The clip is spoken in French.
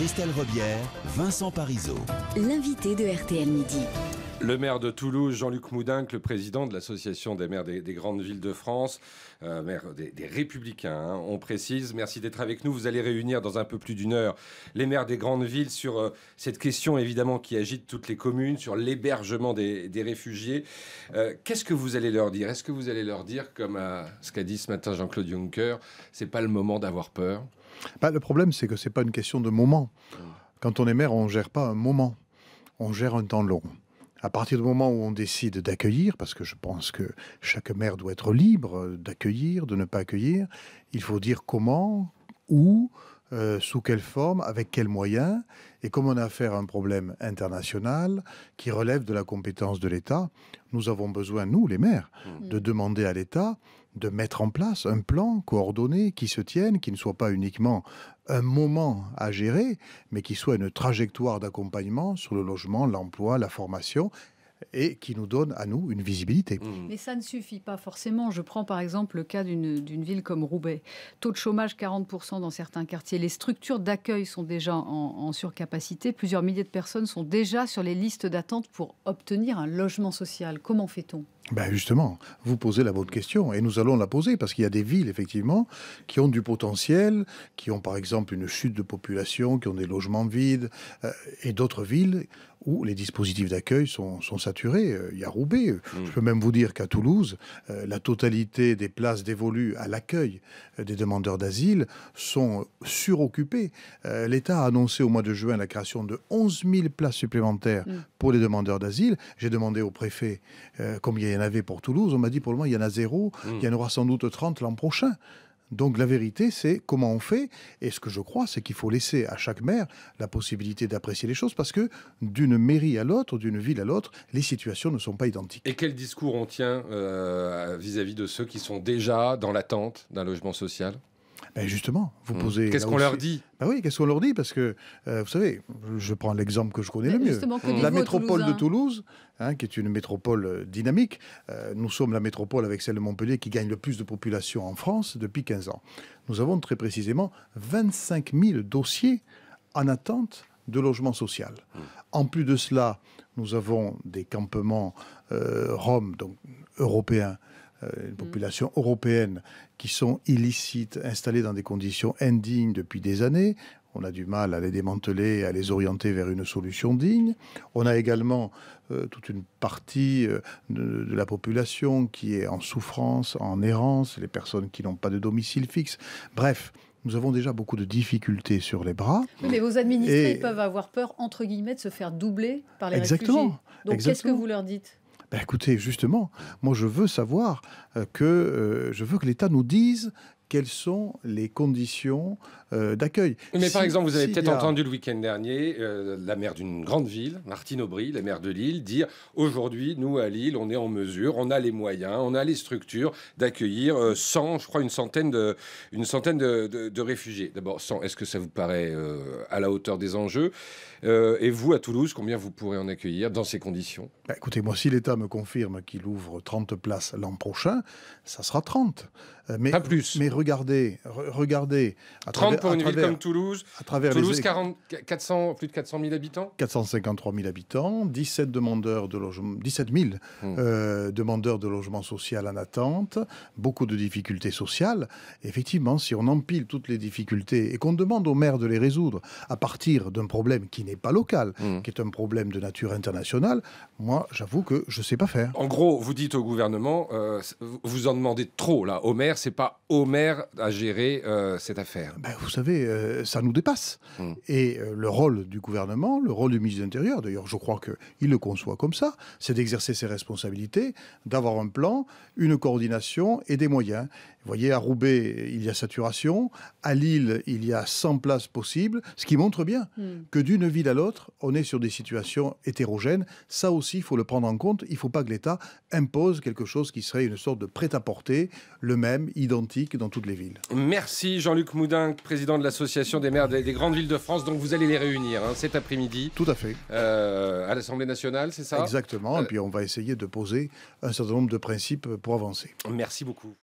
Christelle Robière, Vincent Parisot. L'invité de RTL Midi. Le maire de Toulouse, Jean-Luc Moudin, le président de l'Association des maires des, grandes villes de France, euh, maire des, Républicains, hein, on précise. Merci d'être avec nous. Vous allez réunir dans un peu plus d'une heure les maires des grandes villes sur euh, cette question évidemment qui agite toutes les communes, sur l'hébergement des, réfugiés. Euh, qu'est-ce que vous allez leur dire Est-ce que vous allez leur dire, comme ce qu'a dit ce matin Jean-Claude Juncker, c'est pas le moment d'avoir peur bah, Le problème, c'est que c'est pas une question de moment. Mmh. Quand on est maire, on gère pas un moment, on gère un temps long à partir du moment où on décide d'accueillir, parce que je pense que chaque mère doit être libre d'accueillir, de ne pas accueillir, il faut dire comment, où, euh, sous quelle forme, avec quels moyens. Et comme on a affaire à un problème international qui relève de la compétence de l'État, nous avons besoin, nous, les maires, mmh. de demander à l'État de mettre en place un plan coordonné qui se tienne, qui ne soit pas uniquement un moment à gérer, mais qui soit une trajectoire d'accompagnement sur le logement, l'emploi, la formation et qui nous donne à nous une visibilité. Mmh. Mais ça ne suffit pas forcément. Je prends par exemple le cas d'une ville comme Roubaix. Taux de chômage 40% dans certains quartiers. Les structures d'accueil sont déjà en, surcapacité. Plusieurs milliers de personnes sont déjà sur les listes d'attente pour obtenir un logement social. Comment fait-on ben justement, vous posez la bonne question et nous allons la poser parce qu'il y a des villes effectivement qui ont du potentiel, qui ont par exemple une chute de population, qui ont des logements vides euh, et d'autres villes où les dispositifs d'accueil sont, saturés. Euh, il y a Roubaix. Euh, mm. Je peux même vous dire qu'à Toulouse, euh, la totalité des places dévolues à l'accueil des demandeurs d'asile sont suroccupées. L'État a annoncé au mois de juin la création de 11 000 places supplémentaires mm. pour les demandeurs d'asile. J'ai demandé au préfet combien il y en avait pour Toulouse. On m'a dit pour le moment, il y en a zéro. Mm. Il y en aura sans doute 30 l'an prochain. Donc la vérité, c'est comment on fait. Et ce que je crois, c'est qu'il faut laisser à chaque maire la possibilité d'apprécier les choses parce que d'une mairie à l'autre, d'une ville à l'autre, les situations ne sont pas identiques. Et quel discours on tient euh, vis-à-vis -vis de ceux qui sont déjà dans l'attente d'un logement social ben, justement, vous hmm. posez. Qu'est-ce qu'on leur dit ben Oui, qu'est-ce qu'on leur dit Parce que, euh, vous savez, je prends l'exemple que je connais le mieux. Hmm. La métropole de Toulouse, hein, qui est une métropole euh, dynamique, euh, nous sommes la métropole avec celle de Montpellier qui gagne le plus de population en France depuis 15 ans. Nous avons très précisément 25 000 dossiers en attente de logement social. Hmm. En plus de cela, nous avons des campements roms, donc européens, euh, une mm. population européenne qui sont illicites, installées dans des conditions indignes depuis des années. On a du mal à les démanteler, à les orienter vers une solution digne. On a également euh, toute une partie euh, de, la population qui est en souffrance, en errance, les personnes qui n'ont pas de domicile fixe. Bref, nous avons déjà beaucoup de difficultés sur les bras. mais vos administrés peuvent avoir peur, entre guillemets, de se faire doubler par les Exactement. réfugiés. Donc qu'est-ce que vous leur dites bah, écoutez, justement, moi je veux savoir euh, que euh, je veux que l'État nous dise quelles sont les conditions euh, d'accueil. Mais par exemple, vous avez peut-être entendu le week-end dernier euh, la maire d'une grande ville, Martine Aubry, la maire de Lille, dire aujourd'hui, nous à Lille, on est en mesure, on a les moyens, on a les structures d'accueillir 100, euh, je crois, une centaine de, une centaine de, réfugiés. D'abord, 100, est-ce que ça vous paraît à la hauteur des enjeux Et vous, à Toulouse, combien vous pourrez en accueillir dans ces conditions bah, Écoutez, moi, si l'État me confirme qu'il ouvre 30 places l'an prochain, ça sera 30. Mais, Pas plus regardez, regardez. 30 pour une ville comme Toulouse. Toulouse, plus de 400 000 habitants 453 000 habitants, 17, demandeurs de 000 hmm. euh, demandeurs de logement social en attente, beaucoup de difficultés sociales. Effectivement, si on empile toutes les difficultés et qu'on demande aux maires de les résoudre à partir d'un problème qui n'est pas local, hmm. qui est un problème de nature internationale, moi, j'avoue que je ne sais pas faire. En gros, vous dites au gouvernement, euh, vous en demandez trop là. Au maire, c'est pas au maire à gérer euh, cette affaire ben, Vous savez, euh, ça nous dépasse. Hum. Et euh, le rôle du gouvernement, le rôle du ministre de l'Intérieur, d'ailleurs je crois qu'il le conçoit comme ça, c'est d'exercer ses responsabilités, d'avoir un plan, une coordination et des moyens. Vous voyez, à Roubaix, il y a saturation, à Lille, il y a 100 places possibles, ce qui montre bien hum. que d'une ville à l'autre, on est sur des situations hétérogènes. Ça aussi, il faut le prendre en compte. Il ne faut pas que l'État impose quelque chose qui serait une sorte de prêt-à-porter, le même, identique dans tout les villes. Merci Jean-Luc Moudin, président de l'association des maires des, grandes villes de France. dont vous allez les réunir hein, cet après-midi. Tout à fait. Euh, à l'Assemblée nationale, c'est ça Exactement. Et euh, puis on va essayer de poser un certain nombre de principes pour avancer. Merci beaucoup.